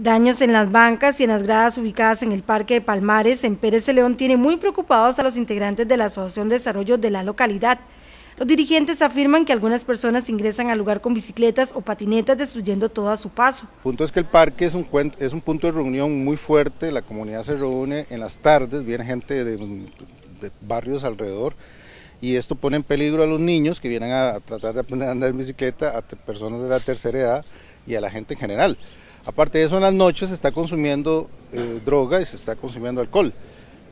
Daños en las bancas y en las gradas ubicadas en el Parque de Palmares, en Pérez de León, tiene muy preocupados a los integrantes de la Asociación de Desarrollo de la localidad. Los dirigentes afirman que algunas personas ingresan al lugar con bicicletas o patinetas destruyendo todo a su paso. El punto es que el parque es un, punto de reunión muy fuerte, la comunidad se reúne en las tardes, viene gente de, de barrios alrededor y esto pone en peligro a los niños que vienen a tratar de aprender a andar en bicicleta, a personas de la tercera edad y a la gente en general. Aparte de eso, en las noches se está consumiendo eh, droga y se está consumiendo alcohol.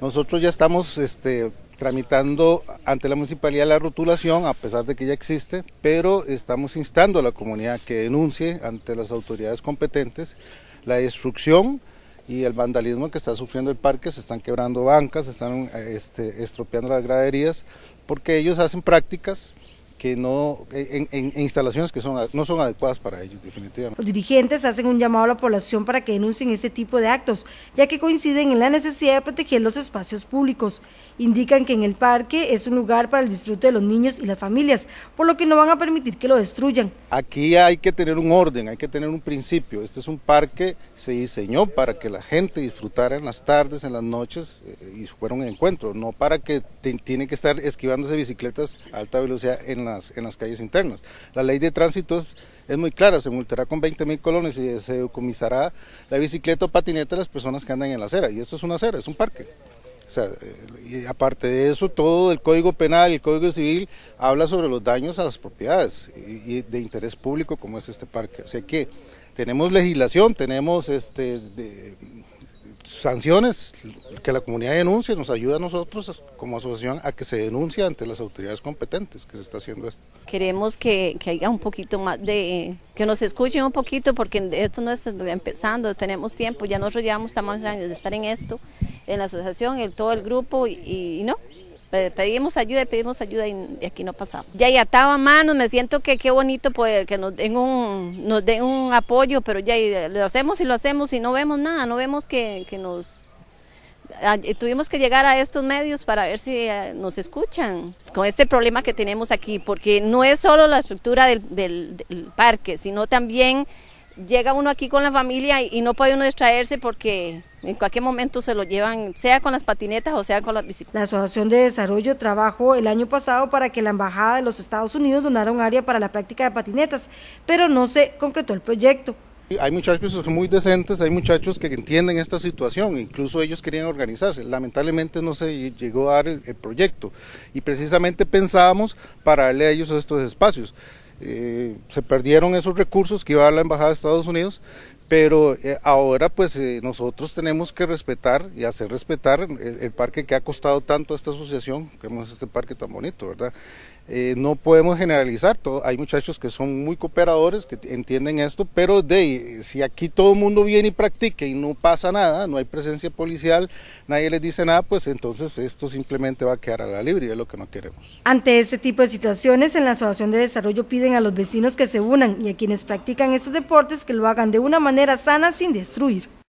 Nosotros ya estamos este, tramitando ante la municipalidad la rotulación, a pesar de que ya existe, pero estamos instando a la comunidad que denuncie ante las autoridades competentes la destrucción y el vandalismo que está sufriendo el parque, se están quebrando bancas, se están este, estropeando las graderías, porque ellos hacen prácticas que no, eh, en, instalaciones que son, no son adecuadas para ellos, definitivamente. Los dirigentes hacen un llamado a la población para que denuncien ese tipo de actos, ya que coinciden en la necesidad de proteger los espacios públicos. Indican que en el parque es un lugar para el disfrute de los niños y las familias, por lo que no van a permitir que lo destruyan. Aquí hay que tener un orden, hay que tener un principio. Este es un parque, se diseñó para que la gente disfrutara en las tardes, en las noches eh, y fuera un encuentro, no para que tienen que estar esquivándose bicicletas a alta velocidad en la en las calles internas. La ley de tránsito es, muy clara, se multará con 20 mil colones y se decomisará la bicicleta o patineta de las personas que andan en la acera. Y esto es una acera, es un parque. O sea, eh, y aparte de eso, todo el Código Penal, el Código Civil, habla sobre los daños a las propiedades y, de interés público como es este parque. O sea que tenemos legislación, tenemos este, sanciones que la comunidad denuncie nos ayuda a nosotros como asociación a que se denuncie ante las autoridades competentes que se está haciendo esto. Queremos que, haya un poquito más de, que nos escuchen un poquito porque esto no está empezando, tenemos tiempo, ya nosotros llevamos tantos años de estar en esto, en la asociación, en todo el grupo y no, pedimos ayuda y pedimos ayuda y aquí no pasamos. Ya ahí ataba manos, me siento que qué bonito pues, que nos den, un, nos den un apoyo, pero ya eh, lo hacemos y lo hacemos y no vemos nada, no vemos que, nos... Ah, eh, tuvimos que llegar a estos medios para ver si eh, nos escuchan con este problema que tenemos aquí, porque no es solo la estructura del, del parque, sino también llega uno aquí con la familia y, no puede uno distraerse porque en cualquier momento se lo llevan, sea con las patinetas o sea con las bicicletas. La Asociación de Desarrollo trabajó el año pasado para que la Embajada de los Estados Unidos donara un área para la práctica de patinetas, pero no se concretó el proyecto. Hay muchachos muy decentes, hay muchachos que entienden esta situación, incluso ellos querían organizarse. Lamentablemente no se llegó a dar el proyecto y precisamente pensábamos para darle a ellos estos espacios. Eh, se perdieron esos recursos que iba a la Embajada de Estados Unidos, pero eh, ahora pues eh, nosotros tenemos que respetar y hacer respetar el, parque que ha costado tanto a esta asociación, que es este parque tan bonito, ¿verdad? Eh, no podemos generalizar, hay muchachos que son muy cooperadores, que entienden esto, pero eh, si aquí todo el mundo viene y practica y no pasa nada, no hay presencia policial, nadie les dice nada, pues entonces esto simplemente va a quedar a la libre y es lo que no queremos. Ante este tipo de situaciones, en la Asociación de Desarrollo piden a los vecinos que se unan y a quienes practican estos deportes que lo hagan de una manera sana sin destruir.